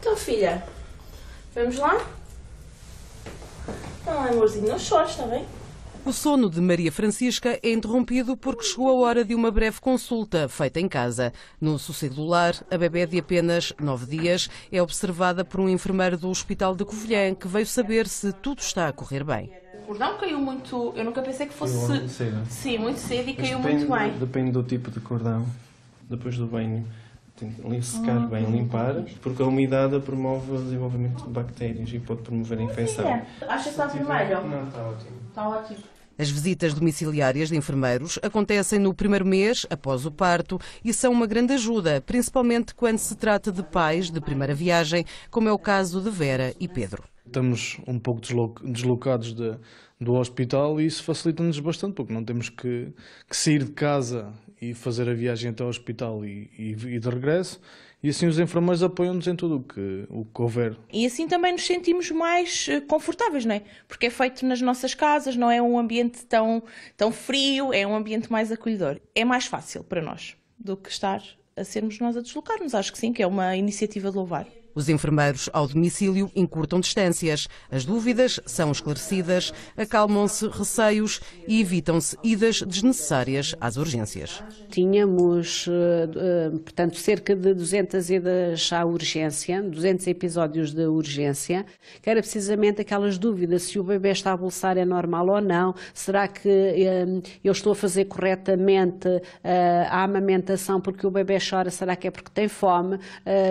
Então, filha, vamos lá? Não, amorzinho, não chores, está bem? O sono de Maria Francisca é interrompido porque chegou a hora de uma breve consulta feita em casa. No sossego lar, a bebê de apenas nove dias é observada por um enfermeiro do Hospital de Covilhã que veio saber se tudo está a correr bem. O cordão caiu muito. Eu nunca pensei que fosse. Muito cedo. Sim, muito cedo e Mas caiu depende, muito bem. Depende do tipo de cordão, depois do banho secar ah, bem, limpar, porque a umidade promove o desenvolvimento de bactérias e pode promover a infecção. Acha que está tipo, vermelho? Não, está ótimo. Está ótimo. As visitas domiciliárias de enfermeiros acontecem no primeiro mês, após o parto, e são uma grande ajuda, principalmente quando se trata de pais de primeira viagem, como é o caso de Vera e Pedro. Estamos um pouco deslocados de, do hospital e isso facilita-nos bastante, porque não temos que, que, sair de casa e fazer a viagem até ao hospital e, e, e de regresso. E assim os enfermeiros apoiam-nos em tudo o que, o que houver. E assim também nos sentimos mais eh, confortáveis, não é? Porque é feito nas nossas casas, não é um ambiente tão, tão frio, é um ambiente mais acolhedor. É mais fácil para nós do que estar a sermos nós a deslocarmos. Acho que sim, que é uma iniciativa de louvar. Os enfermeiros ao domicílio encurtam distâncias, as dúvidas são esclarecidas, acalmam-se receios e evitam-se idas desnecessárias às urgências. Tínhamos, eh, eh, portanto, cerca de 200 idas à urgência, 200 episódios de urgência, que era precisamente aquelas dúvidas, se o bebê está a bolsar é normal ou não, será que eh, eu estou a fazer corretamente a amamentação porque o bebê chora, será que é porque tem fome,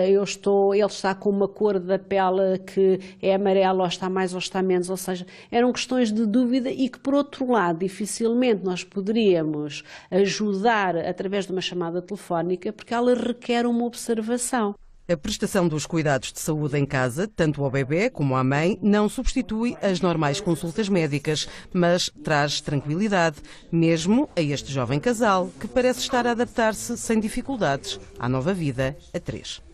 eu estou, ele está está com uma cor da pele que é amarela, ou está mais ou está menos, ou seja, eram questões de dúvida e que, por outro lado, dificilmente nós poderíamos ajudar através de uma chamada telefónica, porque ela requer uma observação. A prestação dos cuidados de saúde em casa, tanto ao bebê como à mãe, não substitui as normais consultas médicas, mas traz tranquilidade, mesmo a este jovem casal, que parece estar a adaptar-se sem dificuldades à nova vida a três.